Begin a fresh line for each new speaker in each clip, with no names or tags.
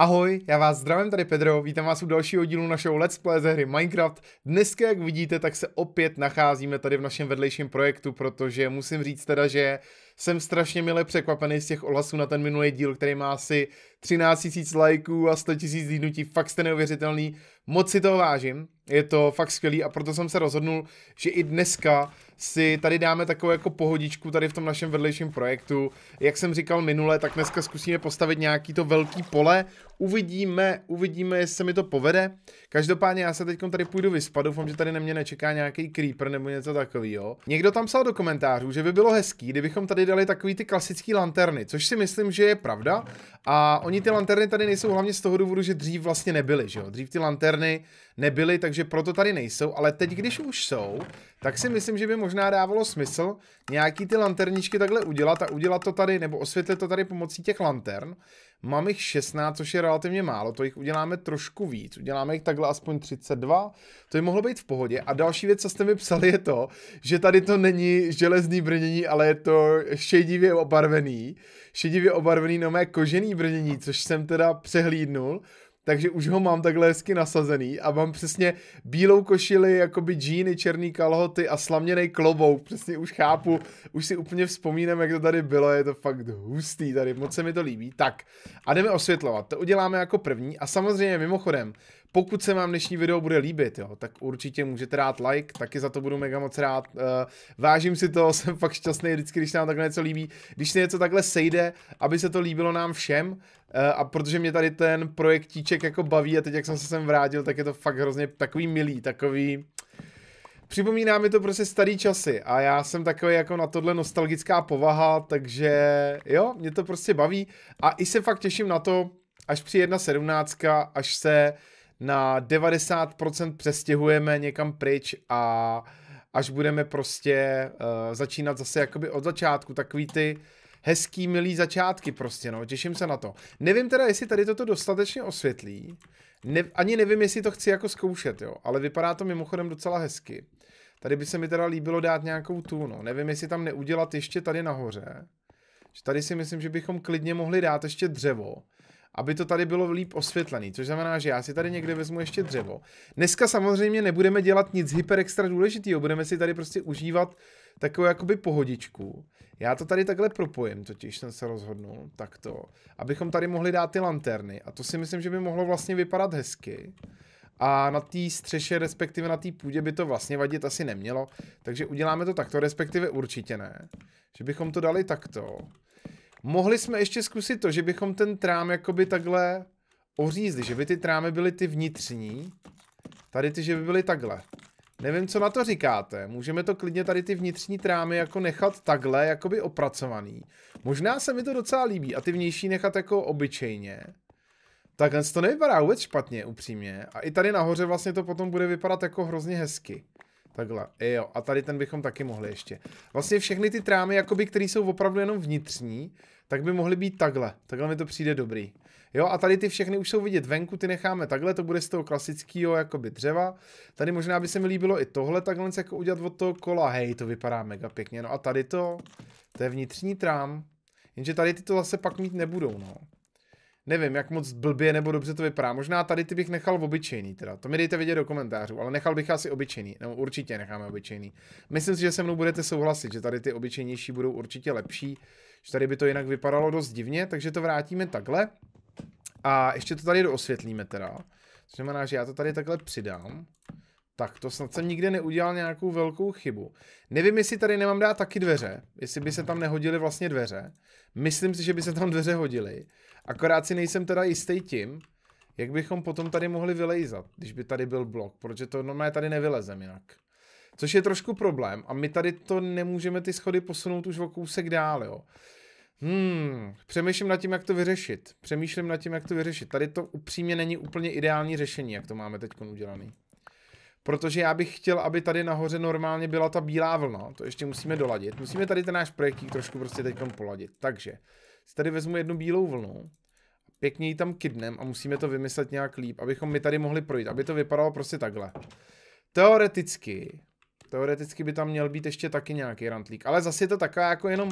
Ahoj, já vás zdravím, tady Pedro, vítám vás u dalšího dílu našeho Let's Play ze hry Minecraft. Dneska, jak vidíte, tak se opět nacházíme tady v našem vedlejším projektu, protože musím říct teda, že uh, jsem strašně milé překvapený z těch ohlasů na ten minulý díl, který má asi 13 000 lajků a 100 000 zlídnutí, fakt jste neuvěřitelný, moc si toho vážím, je to fakt skvělý a proto jsem se rozhodnul, že i dneska si tady dáme takovou jako pohodičku tady v tom našem vedlejším projektu. Jak jsem říkal minule, tak dneska zkusíme postavit nějaký to velký pole. Uvidíme, uvidíme, jestli se mi to povede. Každopádně já se teď tady půjdu vyspat, doufám, že tady na mě nečeká nějaký creeper nebo něco takového. Někdo tam psal do komentářů, že by bylo hezký, kdybychom tady dali takový ty klasické lanterny, což si myslím, že je pravda. A oni ty lanterny tady nejsou hlavně z toho důvodu, že dřív vlastně nebyly, že jo? Dřív ty lanterny nebyly, takže proto tady nejsou, ale teď, když už jsou, tak si myslím, že by možná dávalo smysl nějaký ty lanterničky takhle udělat a udělat to tady, nebo osvětlit to tady pomocí těch lantern. Mám jich 16, což je relativně málo, to jich uděláme trošku víc. Uděláme jich takhle aspoň 32, to by mohlo být v pohodě. A další věc, co jste mi psali, je to, že tady to není železný brnění, ale je to šedivě obarvený. Šedivě obarvený, no mé kožený brnění, což jsem teda přehlídnul takže už ho mám takhle hezky nasazený a mám přesně bílou košili, jakoby džíny, černý kalhoty a slaměný klobouk, přesně už chápu, už si úplně vzpomínám, jak to tady bylo, je to fakt hustý tady, moc se mi to líbí. Tak a jdeme osvětlovat, to uděláme jako první a samozřejmě mimochodem, pokud se vám dnešní video bude líbit, jo, tak určitě můžete dát like, taky za to budu mega moc rád. Eh, vážím si to, jsem fakt šťastný vždycky, když nám takhle něco líbí. Když se něco takhle sejde, aby se to líbilo nám všem, Eh, a protože mě tady ten projektíček jako baví a teď jak jsem se sem vrátil, tak je to fakt hrozně takový milý, takový... Připomíná mi to prostě starý časy a já jsem takový jako na tohle nostalgická povaha, takže jo, mě to prostě baví a i se fakt těším na to, až při 1.17, až se na 90% přestěhujeme někam pryč a až budeme prostě uh, začínat zase jakoby od začátku, takový ty uh, hezký, milý začátky prostě, no, těším se na to. Nevím teda, jestli tady toto dostatečně osvětlí, ne, ani nevím, jestli to chci jako zkoušet, jo, ale vypadá to mimochodem docela hezky. Tady by se mi teda líbilo dát nějakou tu, no, nevím, jestli tam neudělat ještě tady nahoře, že tady si myslím, že bychom klidně mohli dát ještě dřevo, aby to tady bylo líp osvětlený, což znamená, že já si tady někde vezmu ještě dřevo. Dneska samozřejmě nebudeme dělat nic hyper extra důležitého, budeme si tady prostě užívat takovou jakoby pohodičku. Já to tady takhle propojím, totiž jsem se rozhodnul takto, abychom tady mohli dát ty lanterny a to si myslím, že by mohlo vlastně vypadat hezky. A na té střeše, respektive na té půdě by to vlastně vadit asi nemělo, takže uděláme to takto, respektive určitě ne. Že bychom to dali takto. Mohli jsme ještě zkusit to, že bychom ten trám jakoby takhle ořízli, že by ty trámy byly ty vnitřní, tady ty, že by byly takhle. Nevím, co na to říkáte. Můžeme to klidně tady ty vnitřní trámy jako nechat takhle, jakoby opracovaný. Možná se mi to docela líbí a ty vnější nechat jako obyčejně. Takhle to nevypadá vůbec špatně, upřímně. A i tady nahoře vlastně to potom bude vypadat jako hrozně hezky. Takhle, e, jo, a tady ten bychom taky mohli ještě. Vlastně všechny ty trámy, jakoby, které jsou opravdu jenom vnitřní, tak by mohly být takhle. Takhle mi to přijde dobrý. Jo, a tady ty všechny už jsou vidět venku, ty necháme takhle, to bude z toho klasického jakoby dřeva. Tady možná by se mi líbilo i tohle takhle jako udělat od toho kola, hej, to vypadá mega pěkně. No a tady to, to je vnitřní trám, jenže tady ty to zase pak mít nebudou, no. Nevím, jak moc blbě nebo dobře to vypadá. Možná tady ty bych nechal obyčejný teda. To mi dejte vědět do komentářů, ale nechal bych asi obyčejný. Nebo určitě necháme obyčejný. Myslím si, že se mnou budete souhlasit, že tady ty obyčejnější budou určitě lepší. Že tady by to jinak vypadalo dost divně, takže to vrátíme takhle. A ještě to tady doosvětlíme teda. To znamená, že já to tady takhle přidám. Tak to snad jsem nikde neudělal nějakou velkou chybu. Nevím, jestli tady nemám dát taky dveře, jestli by se tam nehodily vlastně dveře. Myslím si, že by se tam dveře hodily. Akorát si nejsem teda jistý tím, jak bychom potom tady mohli vylejzat, když by tady byl blok, protože to normálně tady nevylezem jinak. Což je trošku problém a my tady to nemůžeme ty schody posunout už o kousek dál, jo. Hmm, přemýšlím nad tím, jak to vyřešit. Přemýšlím nad tím, jak to vyřešit. Tady to upřímně není úplně ideální řešení, jak to máme teď udělané. Protože já bych chtěl, aby tady nahoře normálně byla ta bílá vlna. To ještě musíme doladit. Musíme tady ten náš projekt trošku prostě teď poladit. Takže si tady vezmu jednu bílou vlnu, pěkně ji tam kidnem a musíme to vymyslet nějak líp, abychom my tady mohli projít, aby to vypadalo prostě takhle. Teoreticky, teoreticky by tam měl být ještě taky nějaký rantlík, ale zase je to taková jako jenom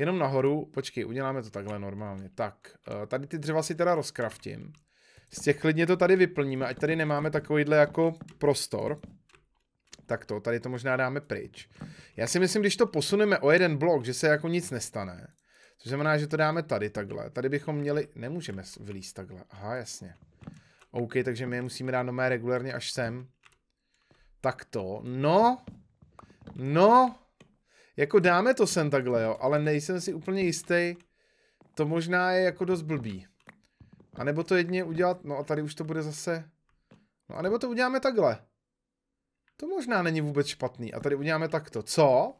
jenom nahoru, počkej, uděláme to takhle normálně. Tak, eh, tady ty dřeva si teda rozkraftím. Z těch klidně to tady vyplníme, ať tady nemáme takovýhle jako prostor. Tak to, tady to možná dáme pryč. Já si myslím, když to posuneme o jeden blok, že se jako nic nestane. Což znamená, že to dáme tady takhle. Tady bychom měli, nemůžeme vylíst takhle. Aha, jasně. OK, takže my je musíme dát nomé regulárně až sem. Tak to, no, no, jako dáme to sem takhle, jo, ale nejsem si úplně jistý. To možná je jako dost blbý. A nebo to jedně udělat, no a tady už to bude zase... No a nebo to uděláme takhle. To možná není vůbec špatný. A tady uděláme takto. Co?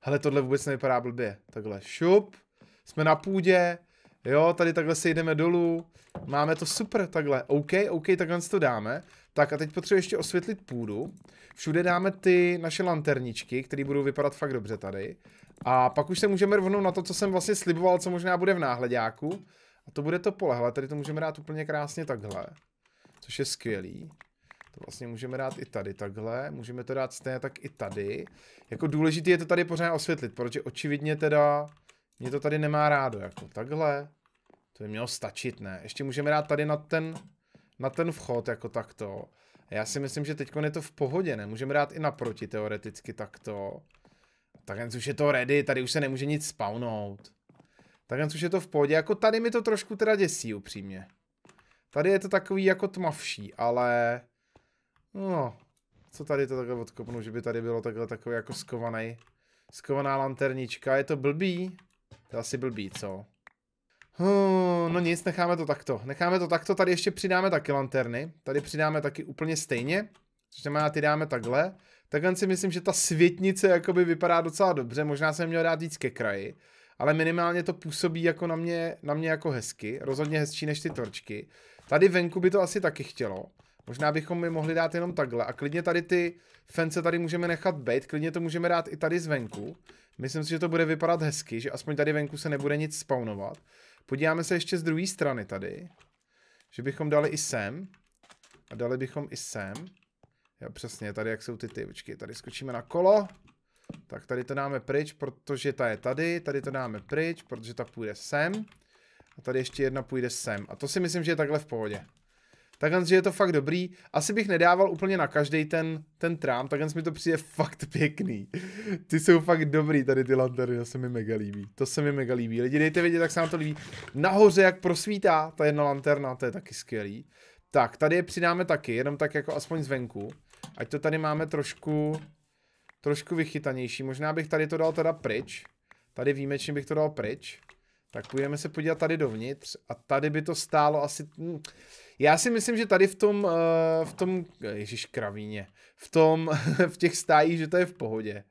Hele, tohle vůbec nevypadá blbě. Takhle šup. Jsme na půdě. Jo, tady takhle sejdeme dolů. Máme to super, takhle. OK, OK, takhle to dáme. Tak a teď potřebuji ještě osvětlit půdu. Všude dáme ty naše lanterničky, které budou vypadat fakt dobře tady. A pak už se můžeme rovnou na to, co jsem vlastně sliboval, co možná bude v náhledáku. A to bude to pole, Hle, tady to můžeme dát úplně krásně takhle. Což je skvělý. To vlastně můžeme dát i tady takhle, můžeme to dát stejně tak i tady. Jako důležité je to tady pořád osvětlit, protože očividně teda mě to tady nemá rádo, jako takhle. To by mělo stačit, ne? Ještě můžeme dát tady na ten na ten vchod jako takto. Já si myslím, že teď je to v pohodě, ne? Můžeme dát i naproti teoreticky takto. Takhle už je to ready, tady už se nemůže nic spawnout. Takhle už je to v pohodě, jako tady mi to trošku teda děsí upřímně. Tady je to takový jako tmavší, ale... No, co tady to takhle odkopnu, že by tady bylo takhle takový jako skovaný, skovaná lanternička, je to blbý? To je asi blbý, co? Hm, no nic, necháme to takto. Necháme to takto, tady ještě přidáme taky lanterny. Tady přidáme taky úplně stejně. Což znamená, ty dáme takhle. Takhle si myslím, že ta světnice jakoby vypadá docela dobře. Možná jsem měl dát víc ke kraji. Ale minimálně to působí jako na mě, na mě jako hezky. Rozhodně hezčí než ty torčky. Tady venku by to asi taky chtělo. Možná bychom mi mohli dát jenom takhle. A klidně tady ty fence tady můžeme nechat být. Klidně to můžeme dát i tady zvenku. Myslím si, že to bude vypadat hezky, že aspoň tady venku se nebude nic spawnovat. Podíváme se ještě z druhé strany tady, že bychom dali i sem a dali bychom i sem. Jo, přesně, tady jak jsou ty ty, počkej, tady skočíme na kolo, tak tady to dáme pryč, protože ta je tady, tady to dáme pryč, protože ta půjde sem a tady ještě jedna půjde sem a to si myslím, že je takhle v pohodě tak že je to fakt dobrý. Asi bych nedával úplně na každý ten, ten trám, takhle mi to přijde fakt pěkný. Ty jsou fakt dobrý tady ty lantery, to se mi mega líbí. To se mi mega líbí. Lidi, dejte vědět, jak se nám to líbí. Nahoře, jak prosvítá ta jedna lanterna, to je taky skvělý. Tak, tady je přidáme taky, jenom tak jako aspoň zvenku. Ať to tady máme trošku, trošku vychytanější. Možná bych tady to dal teda pryč. Tady výjimečně bych to dal pryč. Tak půjdeme se podívat tady dovnitř a tady by to stálo asi... Hm, já si myslím, že tady v tom, eh, v tom, ježiš kravíně, v tom, v těch stájích, že to je v pohodě.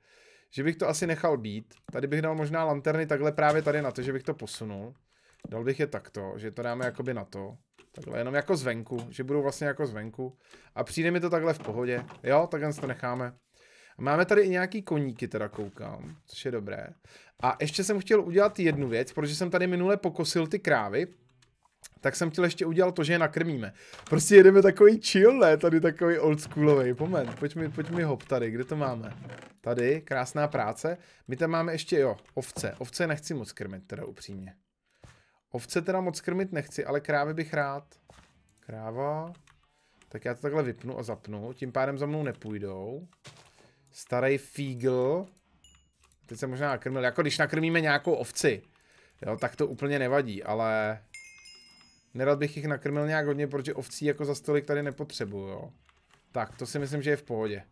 Že bych to asi nechal být. Tady bych dal možná lanterny takhle právě tady na to, že bych to posunul. Dal bych je takto, že to dáme jakoby na to. Takhle, jenom jako zvenku, že budou vlastně jako zvenku. A přijde mi to takhle v pohodě. Jo, takhle to necháme. Máme tady i nějaký koníky, teda koukám, což je dobré. A ještě jsem chtěl udělat jednu věc, protože jsem tady minule pokosil ty krávy, tak jsem chtěl ještě udělat to, že je nakrmíme. Prostě jedeme takový chill, ne? Tady takový oldschoolový. Moment, pojď mi, pojď mi hop tady, kde to máme? Tady, krásná práce. My tam máme ještě, jo, ovce. Ovce nechci moc krmit, teda upřímně. Ovce teda moc krmit nechci, ale krávy bych rád. Kráva. Tak já to takhle vypnu a zapnu, tím pádem za mnou nepůjdou. Starý fígl. Teď se možná nakrmil, jako když nakrmíme nějakou ovci. Jo, tak to úplně nevadí, ale Nerad bych jich nakrmil nějak hodně, protože ovcí jako za stolik tady nepotřebuju, jo. Tak, to si myslím, že je v pohodě.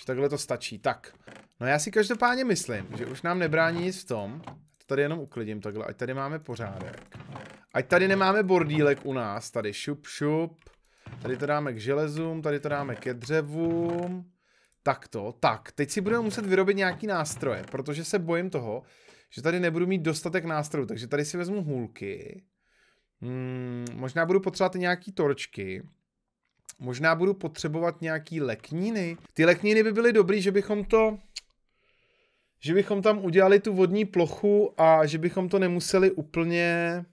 Že takhle to stačí. Tak, no já si každopádně myslím, že už nám nebrání nic v tom. To tady jenom uklidím takhle, ať tady máme pořádek. Ať tady nemáme bordílek u nás, tady šup šup. Tady to dáme k železům, tady to dáme ke dřevům. Takto, tak, teď si budeme muset vyrobit nějaký nástroje, protože se bojím toho, že tady nebudu mít dostatek nástrojů, takže tady si vezmu hůlky. Hmm, možná budu potřebovat nějaký torčky. Možná budu potřebovat nějaký lekníny. Ty lekníny by byly dobrý, že bychom to že bychom tam udělali tu vodní plochu a že bychom to nemuseli úplně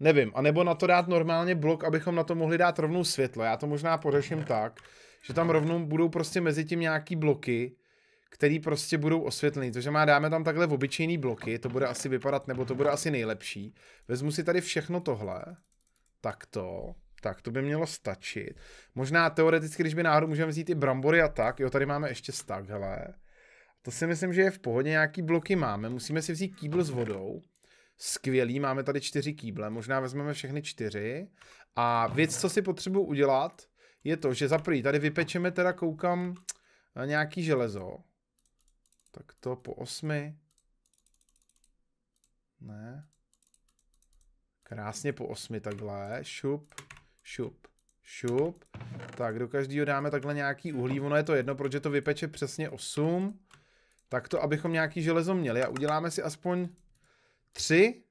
nevím, anebo na to dát normálně blok, abychom na to mohli dát rovnou světlo. Já to možná pořeším tak, že tam rovnou budou prostě mezi tím nějaký bloky který prostě budou osvětlený. To, že má dáme tam takhle v obyčejný bloky, to bude asi vypadat, nebo to bude asi nejlepší. Vezmu si tady všechno tohle, takto, tak to by mělo stačit. Možná teoreticky, když by náhodou můžeme vzít i brambory a tak, jo, tady máme ještě stak hele. To si myslím, že je v pohodě, nějaký bloky máme, musíme si vzít kýbl s vodou. Skvělý, máme tady čtyři kýble, možná vezmeme všechny čtyři. A věc, co si potřebuji udělat, je to, že za prvý tady vypečeme teda koukám na eh, nějaký železo. Tak to po osmi. Ne. Krásně po osmi takhle. Šup, šup, šup. Tak do každého dáme takhle nějaký uhlí. Ono je to jedno, protože to vypeče přesně osm. Tak to, abychom nějaký železo měli. A uděláme si aspoň tři.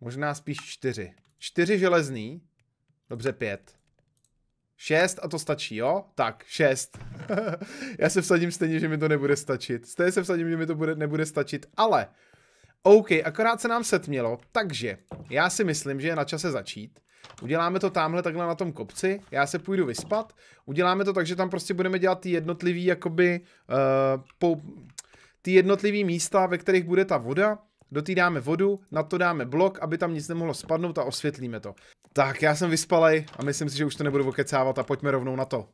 možná spíš čtyři. Čtyři železný. Dobře, pět. Šest a to stačí, jo? Tak, šest. Já se vsadím stejně, že mi to nebude stačit. Stejně se vsadím, že mi to bude, nebude stačit, ale... OK, akorát se nám setmělo, takže já si myslím, že je na čase začít. Uděláme to tamhle takhle na tom kopci, já se půjdu vyspat. Uděláme to tak, že tam prostě budeme dělat ty jednotlivý, jakoby, uh, eh, po, ty jednotlivý místa, ve kterých bude ta voda. Do té dáme vodu, na to dáme blok, aby tam nic nemohlo spadnout a osvětlíme to. Tak, já jsem vyspalej a myslím si, že už to nebudu okecávat a pojďme rovnou na to.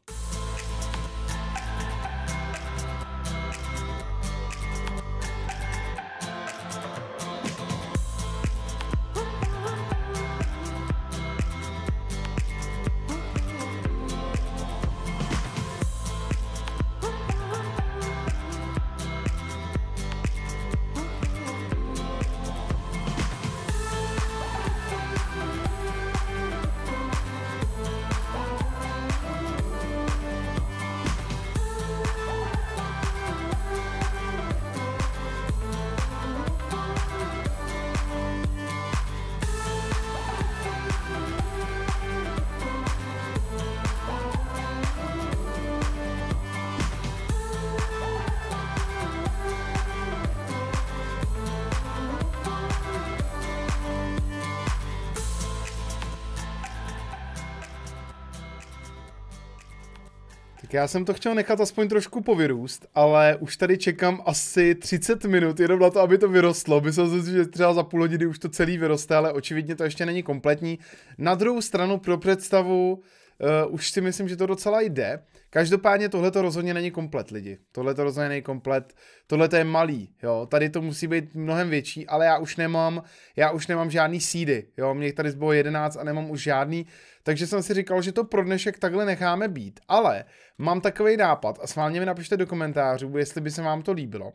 Tak já jsem to chtěl nechat aspoň trošku povyrůst, ale už tady čekám asi 30 minut jenom na to, aby to vyrostlo. Myslel jsem si, že třeba za půl hodiny už to celý vyroste, ale očividně to ještě není kompletní. Na druhou stranu pro představu, uh, už si myslím, že to docela jde. Každopádně tohle to rozhodně není komplet lidi. Tohle to rozhodně není komplet. Tohle to je malý, jo. Tady to musí být mnohem větší, ale já už nemám, já už nemám žádný sídy, jo. Mě tady zbylo 11 a nemám už žádný, takže jsem si říkal, že to pro dnešek takhle necháme být. Ale mám takový nápad a sválně mi napište do komentářů, jestli by se vám to líbilo.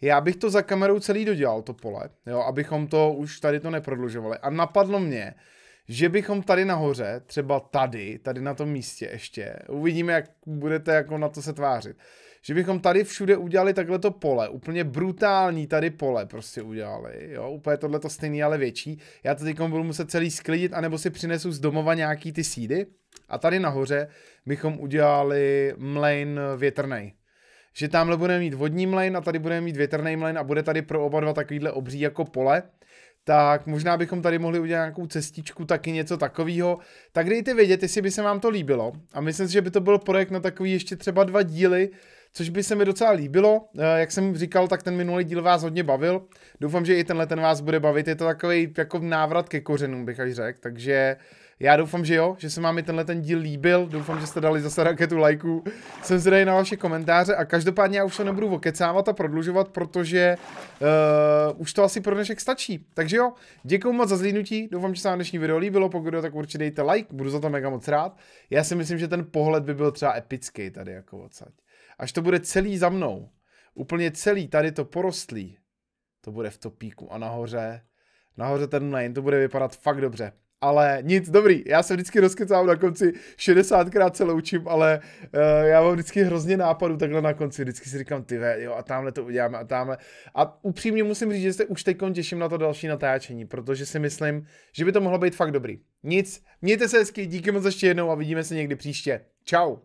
Já bych to za kamerou celý dodělal, to pole, jo, abychom to už tady to neprodlužovali. A napadlo mě, že bychom tady nahoře, třeba tady, tady na tom místě ještě, uvidíme, jak budete jako na to se tvářit, že bychom tady všude udělali takhleto pole, úplně brutální tady pole prostě udělali, jo, úplně tohleto stejný, ale větší. Já to teď budu muset celý sklidit, anebo si přinesu z domova nějaký ty sídy a tady nahoře bychom udělali mlejn větrnej že tamhle budeme mít vodní mlejn a tady budeme mít větrný mlejn a bude tady pro oba dva takovýhle obří jako pole tak možná bychom tady mohli udělat nějakou cestičku, taky něco takového. Tak dejte vědět, jestli by se vám to líbilo. A myslím si, že by to byl projekt na takový ještě třeba dva díly, což by se mi docela líbilo. Eh, jak jsem říkal, tak ten minulý díl vás hodně bavil. Doufám, že i tenhle ten vás bude bavit. Je to takový jako návrat ke kořenům, bych až řekl. Takže uh, já doufám, že jo, že se vám i tenhle ten díl líbil, doufám, že jste dali zase raketu lajků. Jsem zde na vaše komentáře a každopádně já už se nebudu okecávat a prodlužovat, protože uh, už to asi pro dnešek stačí. Takže jo, děkuji moc za zlínutí, doufám, že se vám dnešní video líbilo, pokud jo, tak určitě dejte like, budu za to mega moc rád. Já si myslím, že ten pohled by byl třeba epický tady jako odsaď. Až to bude celý za mnou, úplně celý tady to porostlý, to bude v topíku a nahoře, nahoře ten mlejn, to bude vypadat fakt dobře ale nic, dobrý, já se vždycky rozkecám na konci, 60krát se loučím, ale uh, já mám vždycky hrozně nápadů takhle na konci, vždycky si říkám, ty ve, jo, a tamhle to uděláme, a tamhle. A upřímně musím říct, že se už teď těším na to další natáčení, protože si myslím, že by to mohlo být fakt dobrý. Nic, mějte se hezky, díky moc ještě jednou a vidíme se někdy příště. Ciao.